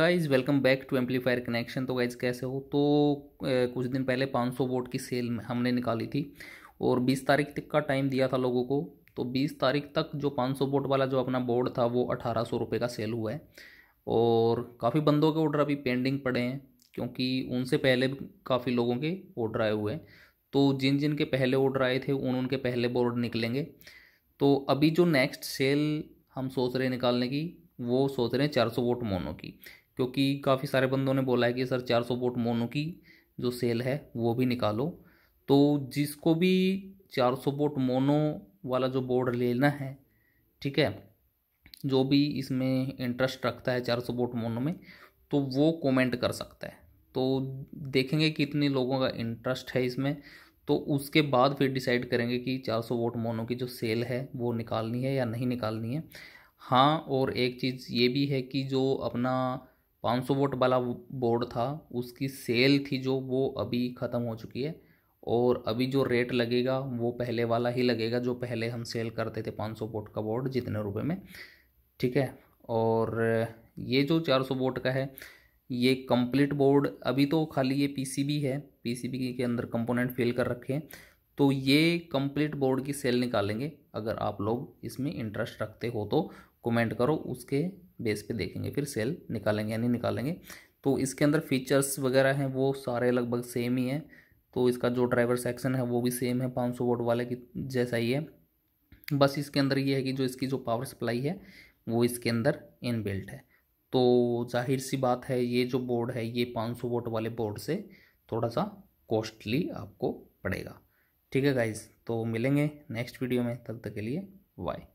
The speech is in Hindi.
guys welcome back to amplifier connection तो गाइज कैसे हो तो ए, कुछ दिन पहले 500 वोट की सेल हमने निकाली थी और 20 तारीख तक का टाइम दिया था लोगों को तो 20 तारीख तक जो 500 वोट वाला जो अपना बोर्ड था वो अठारह सौ का सेल हुआ है और काफ़ी बंदों के ऑर्डर अभी पेंडिंग पड़े हैं क्योंकि उनसे पहले काफ़ी लोगों के ऑर्डर आए हुए हैं तो जिन जिन के पहले ऑर्डर आए थे उन उनके पहले बोर्ड निकलेंगे तो अभी जो नेक्स्ट सेल हम सोच रहे निकालने की वो सोच रहे हैं चार सौ वोट मोनो की क्योंकि काफ़ी सारे बंदों ने बोला है कि सर 400 बोट मोनो की जो सेल है वो भी निकालो तो जिसको भी 400 बोट मोनो वाला जो बोर्ड लेना है ठीक है जो भी इसमें इंटरेस्ट रखता है 400 बोट मोनो में तो वो कमेंट कर सकता है तो देखेंगे कितने लोगों का इंटरेस्ट है इसमें तो उसके बाद फिर डिसाइड करेंगे कि 400 वोट मोनो की जो सेल है वो निकालनी है या नहीं निकालनी है हाँ और एक चीज़ ये भी है कि जो अपना पाँच सौ वोट वाला बोर्ड था उसकी सेल थी जो वो अभी ख़त्म हो चुकी है और अभी जो रेट लगेगा वो पहले वाला ही लगेगा जो पहले हम सेल करते थे पाँच सौ वोट का बोर्ड जितने रुपए में ठीक है और ये जो चार सौ वोट का है ये कंप्लीट बोर्ड अभी तो खाली ये पीसीबी है पीसीबी के अंदर कंपोनेंट फिल कर रखे हैं तो ये कंप्लीट बोर्ड की सेल निकालेंगे अगर आप लोग इसमें इंटरेस्ट रखते हो तो कमेंट करो उसके बेस पे देखेंगे फिर सेल निकालेंगे या नहीं निकालेंगे तो इसके अंदर फीचर्स वगैरह हैं वो सारे लगभग सेम ही हैं तो इसका जो ड्राइवर सेक्शन है वो भी सेम है पाँच सौ वोट वाले की जैसा ही है बस इसके अंदर ये है कि जो इसकी जो पावर सप्लाई है वो इसके अंदर बिल्ट है तो जाहिर सी बात है ये जो बोर्ड है ये पाँच सौ वोट वाले बोर्ड से थोड़ा सा कॉस्टली आपको पड़ेगा ठीक है गाइज तो मिलेंगे नेक्स्ट वीडियो में तब तक के लिए बाय